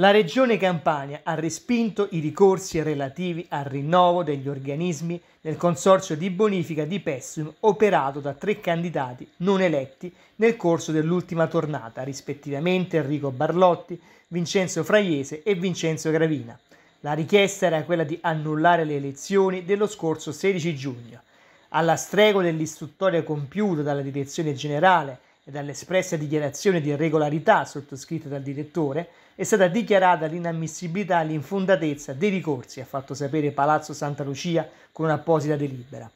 La Regione Campania ha respinto i ricorsi relativi al rinnovo degli organismi del consorzio di bonifica di Pessum operato da tre candidati non eletti nel corso dell'ultima tornata, rispettivamente Enrico Barlotti, Vincenzo Fraiese e Vincenzo Gravina. La richiesta era quella di annullare le elezioni dello scorso 16 giugno. Alla stregua dell'istruttoria compiuta dalla Direzione Generale e dall'espressa dichiarazione di irregolarità sottoscritta dal direttore, è stata dichiarata l'inammissibilità e l'infondatezza dei ricorsi, ha fatto sapere Palazzo Santa Lucia con un'apposita delibera.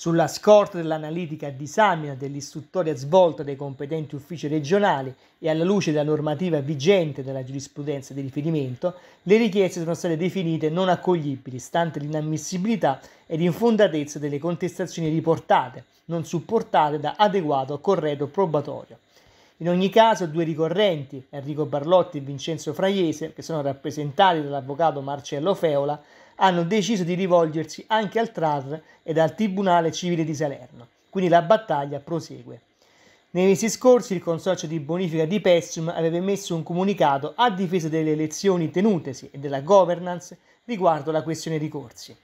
Sulla scorta dell'analitica disamina dell'istruttoria svolta dai competenti uffici regionali e alla luce della normativa vigente della giurisprudenza di riferimento, le richieste sono state definite non accoglibili, stante l'inammissibilità ed infondatezza delle contestazioni riportate, non supportate da adeguato corredo probatorio. In ogni caso, due ricorrenti, Enrico Barlotti e Vincenzo Fraiese, che sono rappresentati dall'avvocato Marcello Feola, hanno deciso di rivolgersi anche al TRAR ed al Tribunale Civile di Salerno, quindi la battaglia prosegue. Nei mesi scorsi il Consorzio di Bonifica di Pessum aveva emesso un comunicato a difesa delle elezioni tenutesi e della governance riguardo la questione ricorsi.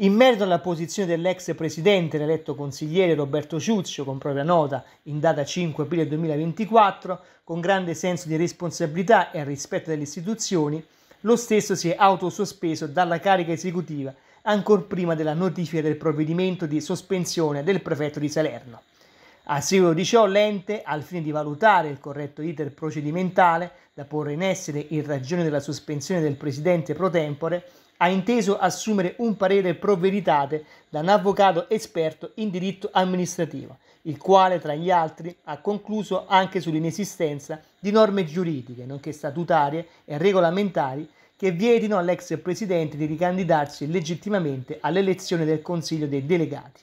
In merito alla posizione dell'ex presidente eletto consigliere Roberto Ciuccio, con propria nota in data 5 aprile 2024, con grande senso di responsabilità e rispetto delle istituzioni, lo stesso si è autosospeso dalla carica esecutiva ancor prima della notifica del provvedimento di sospensione del prefetto di Salerno. A seguito di ciò, l'ente, al fine di valutare il corretto iter procedimentale da porre in essere in ragione della sospensione del presidente pro tempore, ha inteso assumere un parere provveditate da un avvocato esperto in diritto amministrativo, il quale, tra gli altri, ha concluso anche sull'inesistenza di norme giuridiche, nonché statutarie e regolamentari, che vietino all'ex presidente di ricandidarsi legittimamente all'elezione del Consiglio dei delegati.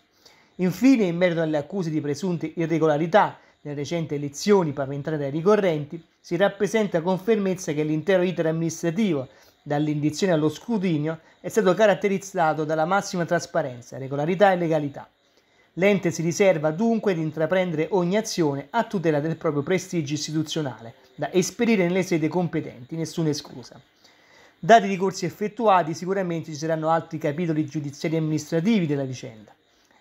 Infine, in merito alle accuse di presunte irregolarità nelle recenti elezioni paventate dai ricorrenti, si rappresenta con fermezza che l'intero iter amministrativo, dall'indizione allo scrutinio, è stato caratterizzato dalla massima trasparenza, regolarità e legalità. L'ente si riserva dunque di intraprendere ogni azione a tutela del proprio prestigio istituzionale, da esperire nelle sede competenti, nessuna esclusa. Dati i ricorsi effettuati, sicuramente ci saranno altri capitoli giudiziari e amministrativi della vicenda.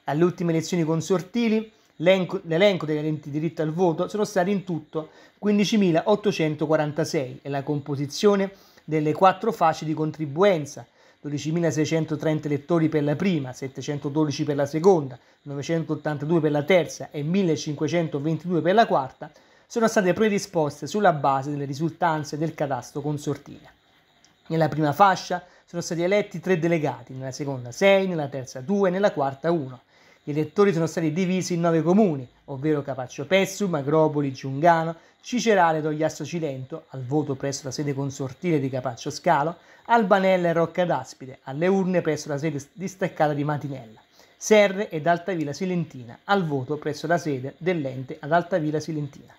Alle ultime elezioni consortili l'elenco, l'elenco degli aventi diritto al voto sono stati in tutto 15.846 e la composizione delle quattro fasce di contribuenza 12.630 elettori per la prima, 712 per la seconda, 982 per la terza e 1.522 per la quarta, sono state predisposte sulla base delle risultanze del cadastro consortile. Nella prima fascia sono stati eletti tre delegati, nella seconda sei, nella terza due e nella quarta uno. Gli elettori sono stati divisi in nove comuni, ovvero Capaccio Pessu, Magropoli, Giungano, Cicerale, Togliasso Cilento, al voto presso la sede consortile di Capaccio Scalo, Albanella e Rocca d'Aspide, alle urne presso la sede distaccata di Matinella. Serre ed Altavilla Silentina, al voto presso la sede dell'ente ad Altavilla Silentina.